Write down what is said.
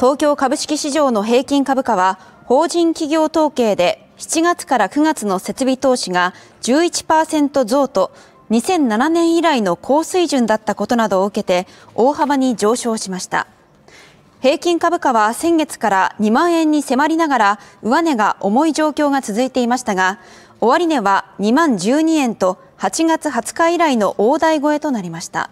東京株式市場の平均株価は法人企業統計で7月から9月の設備投資が11%増と2007年以来の高水準だったことなどを受けて大幅に上昇しました平均株価は先月から2万円に迫りながら上値が重い状況が続いていましたが終値は2万12円と8月20日以来の大台超えとなりました。